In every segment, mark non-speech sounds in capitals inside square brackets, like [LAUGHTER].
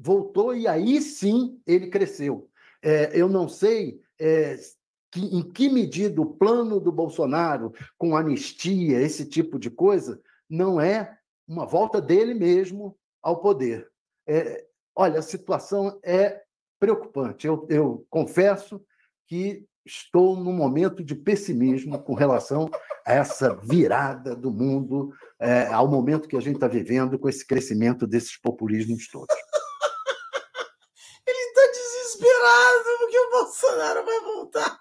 voltou e aí sim ele cresceu. É, eu não sei é, que, em que medida o plano do Bolsonaro, com anistia, esse tipo de coisa, não é uma volta dele mesmo ao poder. É, olha, a situação é preocupante. Eu, eu confesso que estou num momento de pessimismo com relação a essa virada do mundo, é, ao momento que a gente está vivendo com esse crescimento desses populismos todos. que o Bolsonaro vai voltar.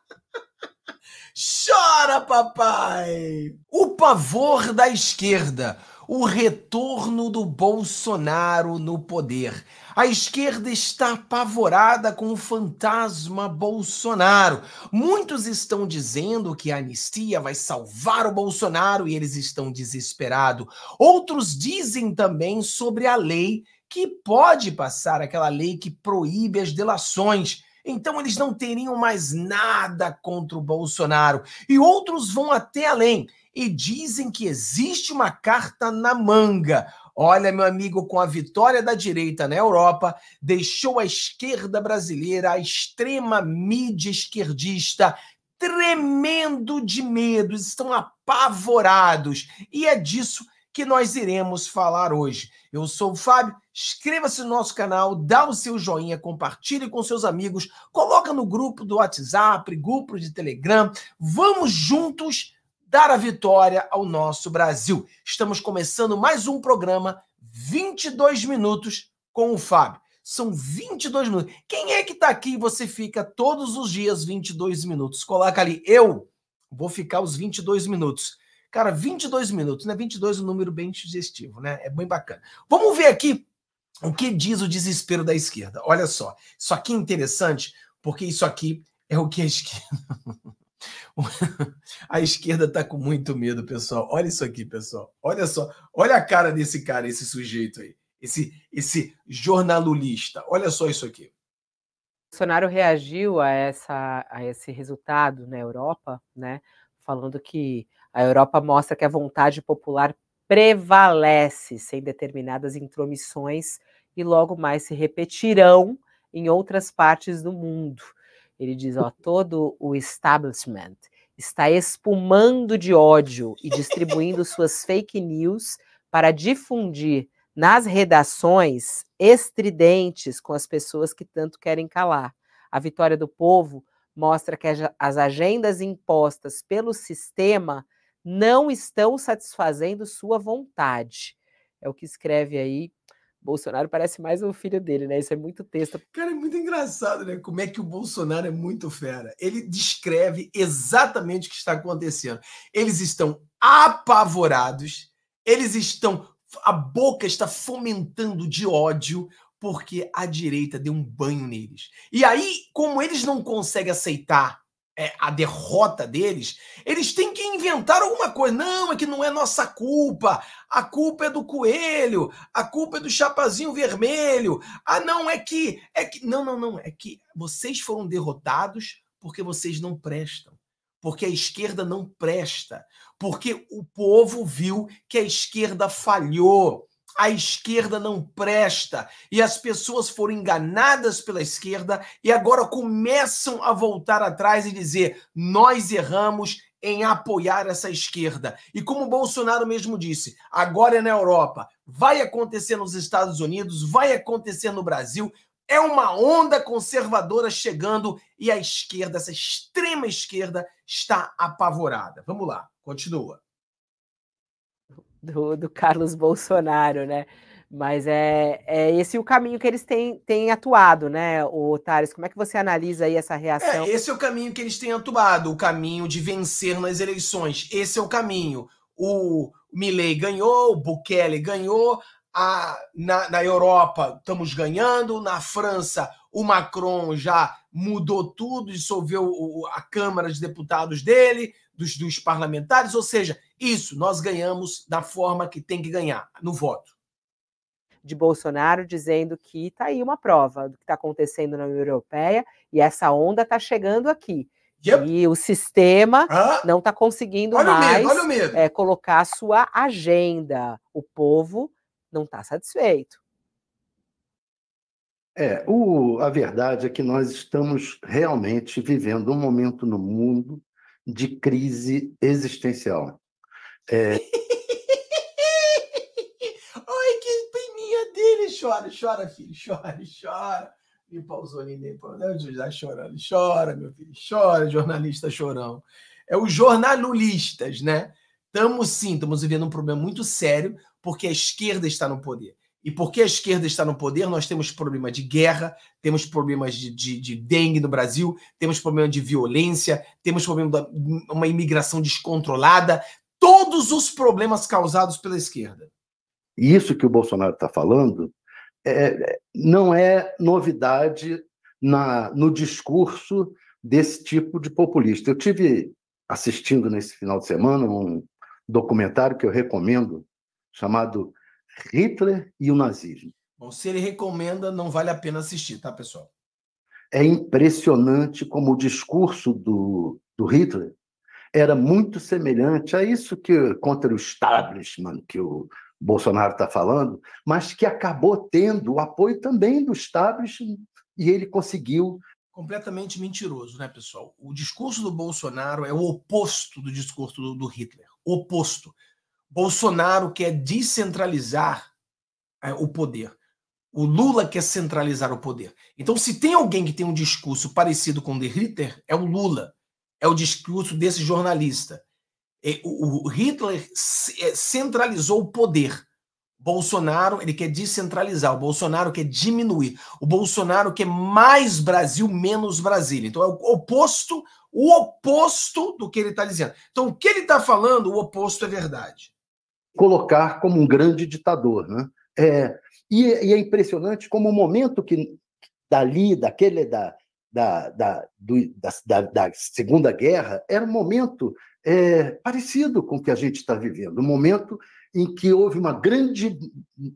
Chora, papai! O pavor da esquerda. O retorno do Bolsonaro no poder. A esquerda está apavorada com o fantasma Bolsonaro. Muitos estão dizendo que a anistia vai salvar o Bolsonaro e eles estão desesperados. Outros dizem também sobre a lei que pode passar, aquela lei que proíbe as delações. Então eles não teriam mais nada contra o Bolsonaro. E outros vão até além e dizem que existe uma carta na manga. Olha, meu amigo, com a vitória da direita na Europa, deixou a esquerda brasileira, a extrema mídia esquerdista, tremendo de medo, estão apavorados. E é disso que que nós iremos falar hoje. Eu sou o Fábio, inscreva-se no nosso canal, dá o seu joinha, compartilhe com seus amigos, coloca no grupo do WhatsApp, grupo de Telegram. Vamos juntos dar a vitória ao nosso Brasil. Estamos começando mais um programa 22 minutos com o Fábio. São 22 minutos. Quem é que está aqui e você fica todos os dias 22 minutos? Coloca ali, eu vou ficar os 22 minutos. Cara, 22 minutos, né? 22 é um número bem sugestivo, né? É bem bacana. Vamos ver aqui o que diz o desespero da esquerda. Olha só, isso aqui é interessante, porque isso aqui é o que a esquerda. [LAUGHS] a esquerda tá com muito medo, pessoal. Olha isso aqui, pessoal. Olha só, olha a cara desse cara, esse sujeito aí, esse esse jornalulista. Olha só isso aqui. Bolsonaro reagiu a essa a esse resultado na Europa, né? Falando que a Europa mostra que a vontade popular prevalece sem determinadas intromissões e logo mais se repetirão em outras partes do mundo. Ele diz: ó, [LAUGHS] todo o establishment está espumando de ódio e distribuindo [LAUGHS] suas fake news para difundir nas redações estridentes com as pessoas que tanto querem calar. A vitória do povo mostra que as agendas impostas pelo sistema não estão satisfazendo sua vontade. É o que escreve aí. Bolsonaro parece mais um filho dele, né? Isso é muito texto. Cara, é muito engraçado, né? Como é que o Bolsonaro é muito fera. Ele descreve exatamente o que está acontecendo. Eles estão apavorados, eles estão. A boca está fomentando de ódio, porque a direita deu um banho neles. E aí, como eles não conseguem aceitar é, a derrota deles, eles têm que inventar alguma coisa. Não, é que não é nossa culpa. A culpa é do coelho, a culpa é do chapazinho vermelho. Ah, não, é que é que não, não, não, é que vocês foram derrotados porque vocês não prestam. Porque a esquerda não presta, porque o povo viu que a esquerda falhou a esquerda não presta e as pessoas foram enganadas pela esquerda e agora começam a voltar atrás e dizer: nós erramos em apoiar essa esquerda. E como Bolsonaro mesmo disse, agora é na Europa, vai acontecer nos Estados Unidos, vai acontecer no Brasil. É uma onda conservadora chegando e a esquerda, essa extrema esquerda, está apavorada. Vamos lá, continua do, do Carlos Bolsonaro, né? Mas é, é esse o caminho que eles têm, têm atuado, né, o Thales? Como é que você analisa aí essa é, reação? É, esse é o caminho que eles têm atuado, o caminho de vencer nas eleições. Esse é o caminho. O Milley ganhou, o Bukele ganhou, a, na, na Europa estamos ganhando, na França o Macron já mudou tudo, dissolveu a Câmara de Deputados dele, dos, dos parlamentares, ou seja, isso nós ganhamos da forma que tem que ganhar, no voto de Bolsonaro dizendo que está aí uma prova do que está acontecendo na União Europeia e essa onda está chegando aqui. Yep. E o sistema ah. não está conseguindo olha mais medo, medo. É, colocar sua agenda. O povo não está satisfeito. É, o, a verdade é que nós estamos realmente vivendo um momento no mundo de crise existencial. É... [LAUGHS] Ai, que peninha dele! Chora, chora, filho, chora, chora. E Paulzolini aí, já chorando. Chora, meu filho, chora, jornalista chorão. É os jornalistas, né? Estamos sim, estamos vivendo um problema muito sério, porque a esquerda está no poder. E porque a esquerda está no poder, nós temos problema de guerra, temos problemas de, de, de dengue no Brasil, temos problema de violência, temos problema de uma imigração descontrolada, todos os problemas causados pela esquerda. Isso que o Bolsonaro está falando é, não é novidade na, no discurso desse tipo de populista. Eu tive assistindo nesse final de semana um documentário que eu recomendo chamado Hitler e o nazismo. Bom, se ele recomenda, não vale a pena assistir, tá, pessoal? É impressionante como o discurso do, do Hitler era muito semelhante a isso que contra o establishment que o Bolsonaro está falando, mas que acabou tendo o apoio também do establishment e ele conseguiu. Completamente mentiroso, né, pessoal? O discurso do Bolsonaro é o oposto do discurso do, do Hitler. Oposto. Bolsonaro quer descentralizar é, o poder. O Lula quer centralizar o poder. Então, se tem alguém que tem um discurso parecido com o de Hitler, é o Lula. É o discurso desse jornalista. É, o, o Hitler é, centralizou o poder. Bolsonaro, ele quer descentralizar, o Bolsonaro quer diminuir, o Bolsonaro quer mais Brasil, menos Brasília. Então é o oposto, o oposto do que ele está dizendo. Então o que ele está falando, o oposto é verdade colocar como um grande ditador. Né? É, e, e, é impressionante como o momento que dali, daquele da, da, da, do, da, da Segunda Guerra, era um momento é, parecido com o que a gente está vivendo, um momento em que houve uma grande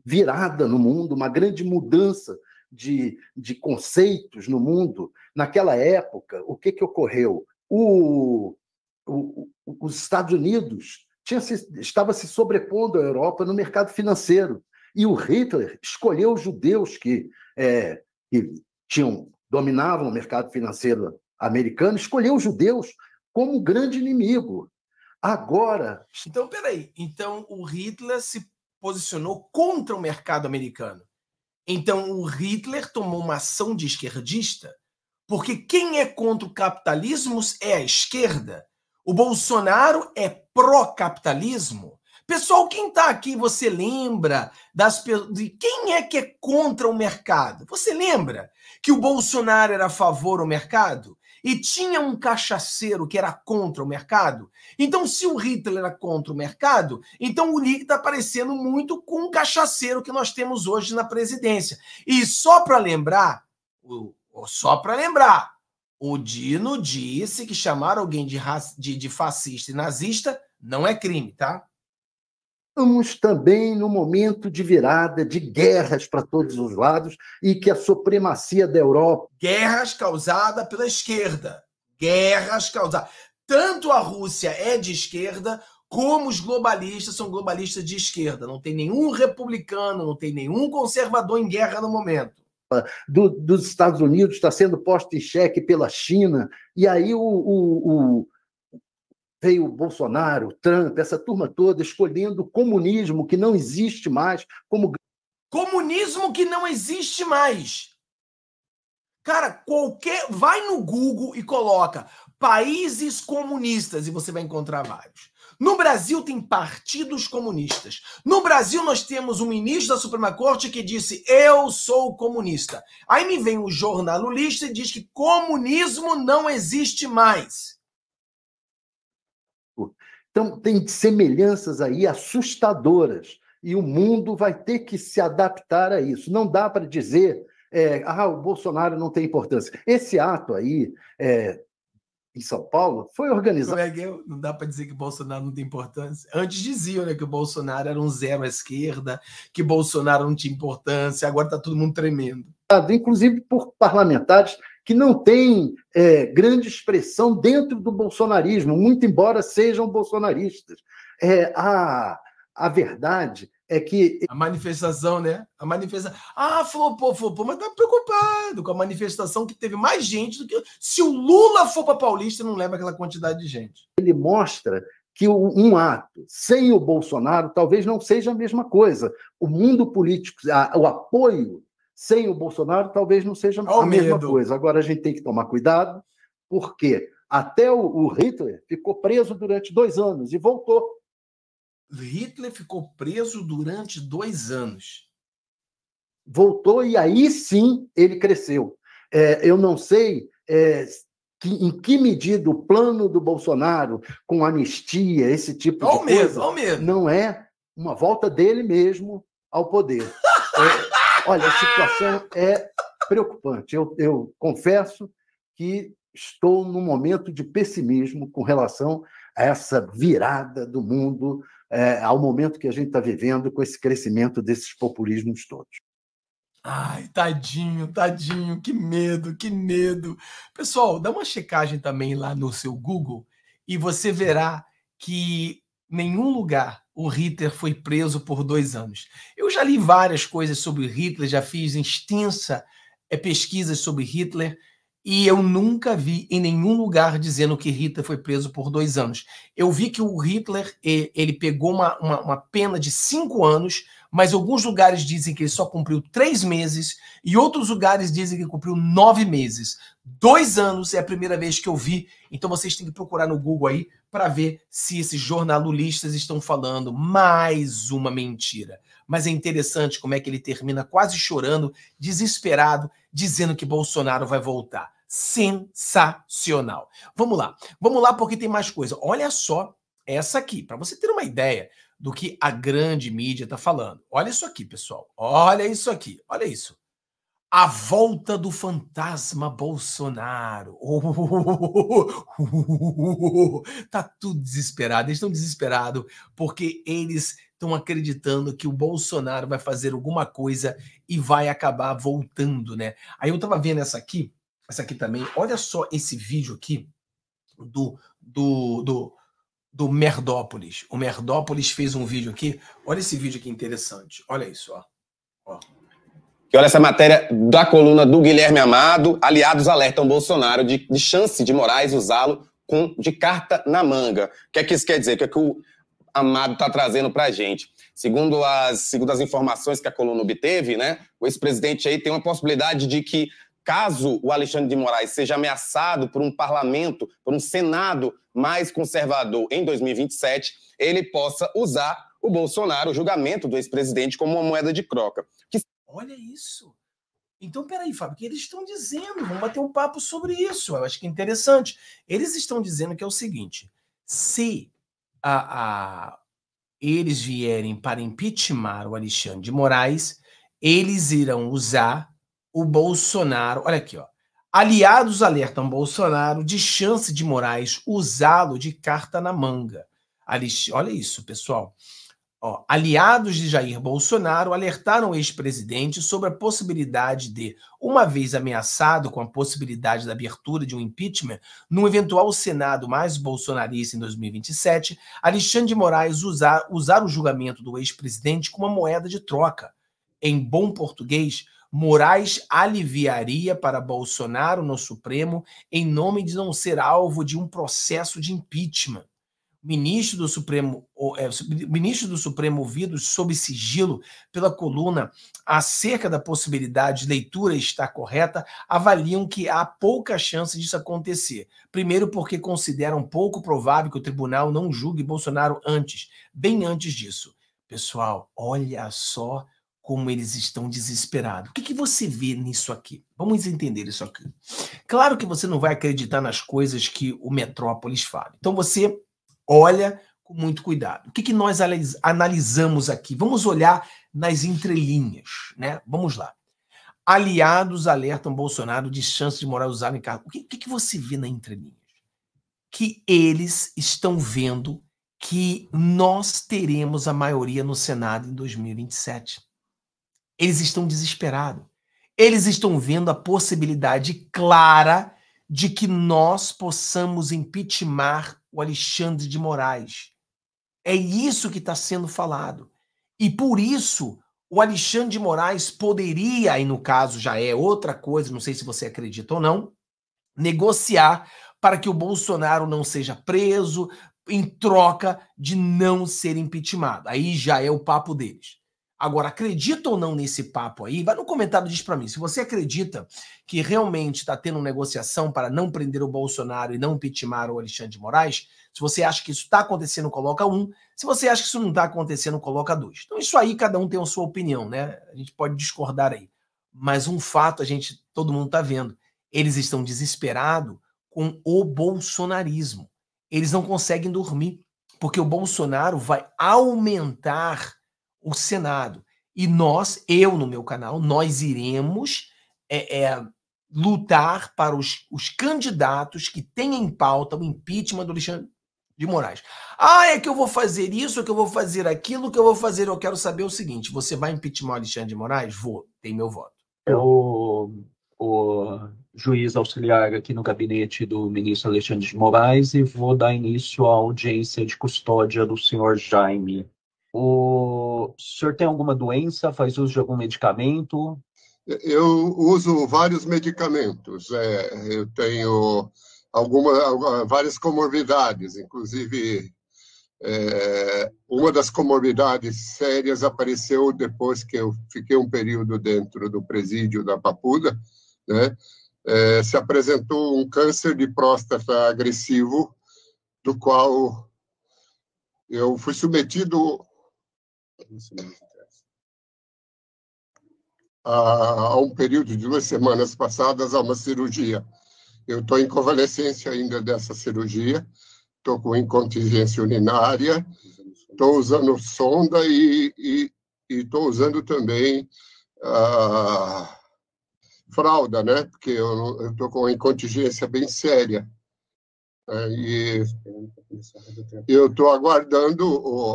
virada no mundo, uma grande mudança de, de conceitos no mundo. Naquela época, o que, que ocorreu? O, o, os Estados Unidos tinha se, estava se sobrepondo à Europa no mercado financeiro. E o Hitler escolheu os judeus que, é, que tinham, dominavam o mercado financeiro americano, escolheu os judeus como grande inimigo. Agora. Então, peraí. Então, o Hitler se posicionou contra o mercado americano. Então, o Hitler tomou uma ação de esquerdista, porque quem é contra o capitalismo é a esquerda. O Bolsonaro é pró-capitalismo? Pessoal, quem está aqui, você lembra das de quem é que é contra o mercado? Você lembra que o Bolsonaro era a favor do mercado? E tinha um cachaceiro que era contra o mercado? Então, se o Hitler era contra o mercado, então o Link está parecendo muito com o cachaceiro que nós temos hoje na presidência. E só para lembrar, só para lembrar, o Dino disse que chamar alguém de, de, de fascista e nazista não é crime, tá? Estamos também no momento de virada de guerras para todos os lados e que a supremacia da Europa. Guerras causadas pela esquerda. Guerras causadas. Tanto a Rússia é de esquerda, como os globalistas são globalistas de esquerda. Não tem nenhum republicano, não tem nenhum conservador em guerra no momento do, dos Estados Unidos está sendo posta em xeque pela China, e aí o, o, o veio Bolsonaro, Trump, essa turma toda escolhendo o comunismo que não existe mais como comunismo que não existe mais. Cara, qualquer vai no Google e coloca países comunistas, e você vai encontrar vários. No Brasil tem partidos comunistas. No Brasil nós temos um ministro da Suprema Corte que disse: "Eu sou comunista". Aí me vem o um jornalista e diz que comunismo não existe mais. Então tem semelhanças aí assustadoras e o mundo vai ter que se adaptar a isso. Não dá para dizer é, ah, o Bolsonaro não tem importância. Esse ato aí é, em São Paulo foi organizado. É eu, não dá para dizer que Bolsonaro não tem importância. Antes diziam né, que o Bolsonaro era um zero à esquerda, que Bolsonaro não tinha importância, agora está todo mundo tremendo. Inclusive por parlamentares que não têm é, grande expressão dentro do bolsonarismo, muito embora sejam bolsonaristas. É, a, a verdade é que. A manifestação, né? A manifestação. Ah, flopou, flopou, mas tá preocupado com a manifestação que teve mais gente do que. Se o Lula for para Paulista, não leva aquela quantidade de gente. Ele mostra que um ato sem o Bolsonaro talvez não seja a mesma coisa. O mundo político, o apoio sem o Bolsonaro talvez não seja a medo. mesma coisa. Agora a gente tem que tomar cuidado, porque até o Hitler ficou preso durante dois anos e voltou Hitler ficou preso durante dois anos. Voltou e aí sim ele cresceu. É, eu não sei é, que, em que medida o plano do Bolsonaro com anistia, esse tipo ao de mesmo, coisa, mesmo. não é uma volta dele mesmo ao poder. É, olha, a situação é preocupante. Eu, eu confesso que estou num momento de pessimismo com relação a essa virada do mundo é, ao momento que a gente está vivendo com esse crescimento desses populismos todos. Ai, tadinho, tadinho, que medo, que medo. Pessoal, dá uma checagem também lá no seu Google e você verá que nenhum lugar o Hitler foi preso por dois anos. Eu já li várias coisas sobre Hitler, já fiz extensa é, pesquisa sobre Hitler, e eu nunca vi em nenhum lugar dizendo que Hitler foi preso por dois anos. Eu vi que o Hitler ele pegou uma, uma, uma, pena de cinco anos, mas alguns lugares dizem que ele só cumpriu três meses e outros lugares dizem que cumpriu nove meses. Dois anos é a primeira vez que eu vi, então vocês têm que procurar no Google aí para ver se esses jornalistas estão falando mais uma mentira mas é interessante como é que ele termina quase chorando, desesperado, dizendo que Bolsonaro vai voltar. Sensacional. Vamos lá, vamos lá porque tem mais coisa. Olha só essa aqui, para você ter uma ideia do que a grande mídia está falando. Olha isso aqui, pessoal. Olha isso aqui, olha isso. A volta do fantasma Bolsonaro. [LAUGHS] tá tudo desesperado. Eles estão desesperados porque eles estão acreditando que o Bolsonaro vai fazer alguma coisa e vai acabar voltando, né? Aí eu tava vendo essa aqui, essa aqui também. Olha só esse vídeo aqui do do do, do Merdópolis. O Merdópolis fez um vídeo aqui. Olha esse vídeo aqui interessante. Olha isso, ó. ó. E olha essa matéria da coluna do Guilherme Amado. Aliados alertam Bolsonaro de, de chance de Moraes usá-lo com de carta na manga. O que é que isso quer dizer? Que, é que o, Amado está trazendo para a gente. Segundo as, segundo as informações que a coluna obteve, né, o ex-presidente aí tem uma possibilidade de que, caso o Alexandre de Moraes seja ameaçado por um parlamento, por um Senado mais conservador em 2027, ele possa usar o Bolsonaro, o julgamento do ex-presidente, como uma moeda de croca. Que... Olha isso! Então, peraí, Fábio, o que eles estão dizendo? Vamos bater um papo sobre isso. Eu acho que é interessante. Eles estão dizendo que é o seguinte: se a, a, eles vierem para impeachment o Alexandre de Moraes, eles irão usar o Bolsonaro. Olha aqui, ó. Aliados alertam Bolsonaro de chance de Moraes usá-lo de carta na manga. Alex, olha isso, pessoal. Ó, aliados de Jair Bolsonaro alertaram o ex-presidente sobre a possibilidade de, uma vez ameaçado com a possibilidade da abertura de um impeachment num eventual Senado mais bolsonarista em 2027, Alexandre de Moraes usar, usar o julgamento do ex-presidente como uma moeda de troca. Em bom português, Moraes aliviaria para Bolsonaro no Supremo em nome de não ser alvo de um processo de impeachment ministro do Supremo, é, ministro do Supremo ouvido sob sigilo pela coluna acerca da possibilidade de leitura estar correta, avaliam que há pouca chance disso acontecer. Primeiro, porque consideram pouco provável que o tribunal não julgue Bolsonaro antes, bem antes disso. Pessoal, olha só como eles estão desesperados. O que, que, você vê nisso aqui? Vamos entender isso aqui. Claro que você não vai acreditar nas coisas que o Metrópolis fala. Então você olha com muito cuidado. O que, que nós analisamos aqui? Vamos olhar nas entrelinhas, né? Vamos lá. Aliados alertam Bolsonaro de chances de morar usado em carro. O que, que, que você vê na entrelinha? Que eles estão vendo que nós teremos a maioria no Senado em 2027. Eles estão desesperados. Eles estão vendo a possibilidade clara de que nós possamos impeachment o Alexandre de Moraes. É isso que está sendo falado. E por isso, o Alexandre de Moraes poderia, e no caso já é outra coisa, não sei se você acredita ou não, negociar para que o Bolsonaro não seja preso em troca de não ser impeachmentado. Aí já é o papo deles. Agora, acredita ou não nesse papo aí? Vai no comentário diz para mim. Se você acredita que realmente está tendo negociação para não prender o Bolsonaro e não impeachment o Alexandre de Moraes, se você acha que isso está acontecendo, coloca um. Se você acha que isso não está acontecendo, coloca dois. Então, isso aí, cada um tem a sua opinião, né? A gente pode discordar aí. Mas um fato a gente, todo mundo está vendo. Eles estão desesperados com o bolsonarismo. Eles não conseguem dormir, porque o Bolsonaro vai aumentar o Senado. E nós, eu no meu canal, nós iremos é, é, lutar para os, os candidatos que têm em pauta o impeachment do Alexandre de Moraes. Ah, é que eu vou fazer isso, é que eu vou fazer aquilo, é que eu vou fazer. Eu quero saber o seguinte: você vai impeachment o Alexandre de Moraes? Vou, tem meu voto. É o, o juiz auxiliar aqui no gabinete do ministro Alexandre de Moraes e vou dar início à audiência de custódia do senhor Jaime o senhor tem alguma doença? Faz uso de algum medicamento? Eu uso vários medicamentos. É, eu tenho algumas, várias comorbidades, inclusive é, uma das comorbidades sérias apareceu depois que eu fiquei um período dentro do presídio da Papuda, né? É, se apresentou um câncer de próstata agressivo, do qual eu fui submetido duas semanas atrás. Há um período de duas semanas passadas, há uma cirurgia. Eu estou em convalescência ainda dessa cirurgia, estou com incontingência urinária, estou usando sonda e estou usando também uh, fralda, né? Porque eu estou com incontingência bem séria e eu estou aguardando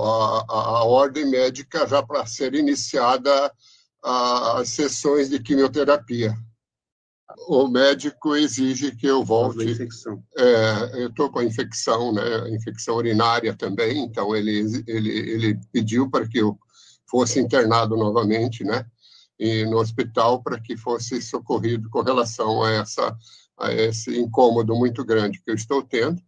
a, a, ordem médica já para ser iniciada as sessões de quimioterapia. O médico exige que eu volte. É, eu estou com a infecção, né? Infecção urinária também, então ele, ele, ele pediu para que eu fosse internado novamente, né? E no hospital para que fosse socorrido com relação a essa a esse incômodo muito grande que eu estou tendo,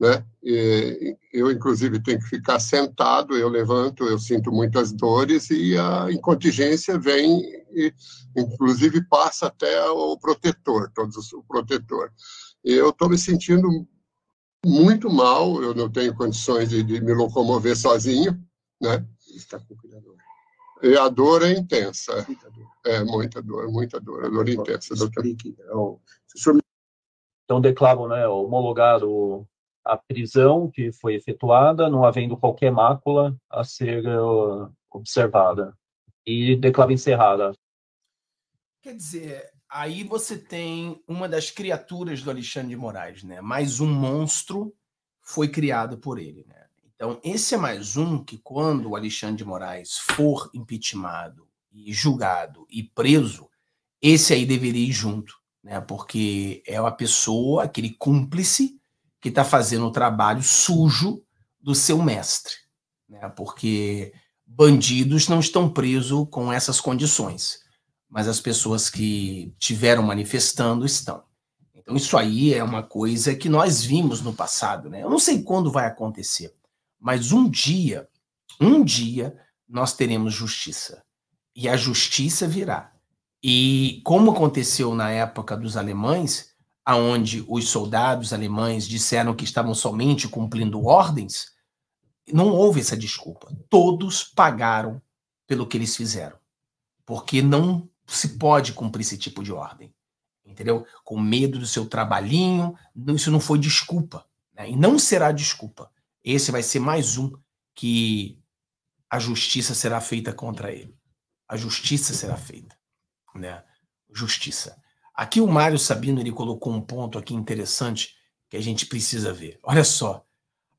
né? E, eu, inclusive, tenho que ficar sentado, eu levanto, eu sinto muitas dores e a incontingência vem, e, inclusive, passa até o protetor, todos o protetor. Eu estou me sentindo muito mal, eu não tenho condições de, de me locomover sozinho, né? Está com cuidador. E a dor é intensa. Muita dor. É, muita dor, muita dor, a dor é intensa. Explique, doutor. Então. se o senhor então, declaro né, homologado a prisão que foi efetuada, não havendo qualquer mácula a ser eh, observada. E declaro encerrada. Quer dizer, aí você tem uma das criaturas do Alexandre de Moraes, né? Mais um monstro foi criado por ele, né? Então, esse é mais um que, quando o Alexandre de Moraes for impeachmentado e julgado e preso, esse aí deveria ir junto né? Porque é uma pessoa, aquele cúmplice, que está fazendo o trabalho sujo do seu mestre, né? Porque bandidos não estão presos com essas condições, mas as pessoas que tiveram manifestando estão. Então isso aí é uma coisa que nós vimos no passado, né? Eu não sei quando vai acontecer, mas um dia, um dia nós teremos justiça e a justiça virá e como aconteceu na época dos alemães, aonde os soldados alemães disseram que estavam somente cumprindo ordens, não houve essa desculpa. Todos pagaram pelo que eles fizeram, porque não se pode cumprir esse tipo de ordem, entendeu? Com medo do seu trabalhinho, isso não foi desculpa, né? e não será desculpa. Esse vai ser mais um que a justiça será feita contra ele. A justiça será feita né? Justiça. Aqui o Mário Sabino ele colocou um ponto aqui interessante que a gente precisa ver. Olha só.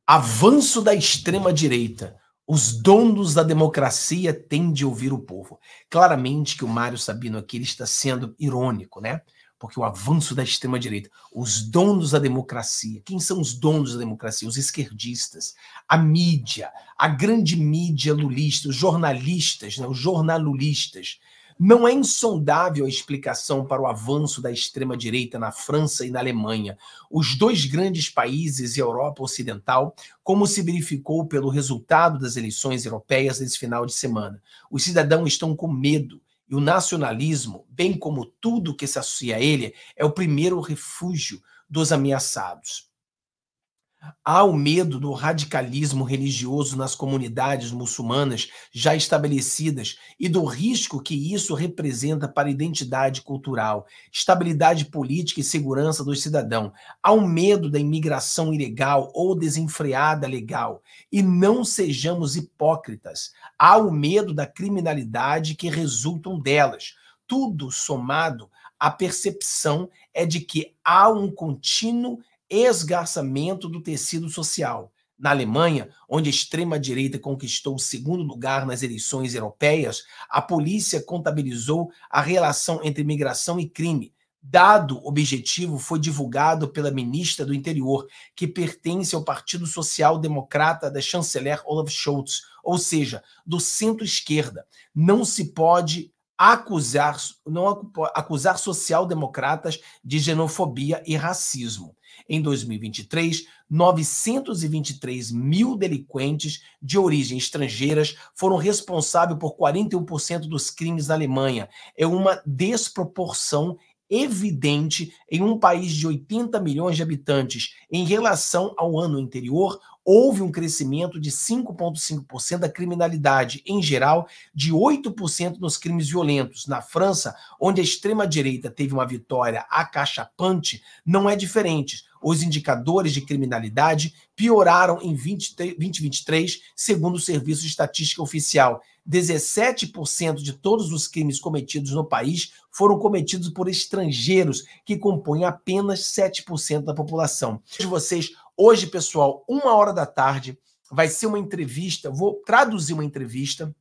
Avanço da extrema direita. Os donos da democracia têm de ouvir o povo. Claramente que o Mário Sabino aqui está sendo irônico, né? Porque o avanço da extrema direita, os donos da democracia, quem são os donos da democracia? Os esquerdistas, a mídia, a grande mídia lulista, os jornalistas, né? os jornalulistas, não é insondável a explicação para o avanço da extrema-direita na França e na Alemanha, os dois grandes países e Europa Ocidental, como se verificou pelo resultado das eleições europeias nesse final de semana. Os cidadãos estão com medo e o nacionalismo, bem como tudo que se associa a ele, é o primeiro refúgio dos ameaçados. Há o medo do radicalismo religioso nas comunidades muçulmanas já estabelecidas e do risco que isso representa para a identidade cultural, estabilidade política e segurança do cidadão. Há o medo da imigração ilegal ou desenfreada legal. E não sejamos hipócritas. Há o medo da criminalidade que resultam delas. Tudo somado, a percepção é de que há um contínuo esgarçamento do tecido social. Na Alemanha, onde a extrema-direita conquistou o segundo lugar nas eleições europeias, a polícia contabilizou a relação entre migração e crime. Dado objetivo foi divulgado pela ministra do Interior, que pertence ao Partido Social Democrata da chanceler Olaf Scholz, ou seja, do centro-esquerda. Não se pode acusar, não acusar social-democratas de xenofobia e racismo. Em 2023, 923 mil delinquentes de origem estrangeiras foram responsáveis por 41% dos crimes na Alemanha. É uma desproporção evidente em um país de 80 milhões de habitantes. Em relação ao ano anterior, houve um crescimento de 5,5% da criminalidade, em geral, de 8% nos crimes violentos. Na França, onde a extrema-direita teve uma vitória acachapante, não é diferente os indicadores de criminalidade pioraram em 2023, segundo o Serviço de Estatística Oficial. 17% de todos os crimes cometidos no país foram cometidos por estrangeiros, que compõem apenas 7% da população. De vocês, hoje, pessoal, uma hora da tarde, vai ser uma entrevista, vou traduzir uma entrevista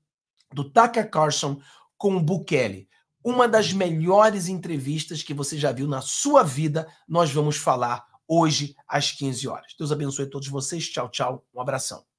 do Tucker Carlson com o Bukele. Uma das melhores entrevistas que você já viu na sua vida, nós vamos falar hoje às 15 horas. Deus abençoe todos vocês. Tchau, tchau. Um abração.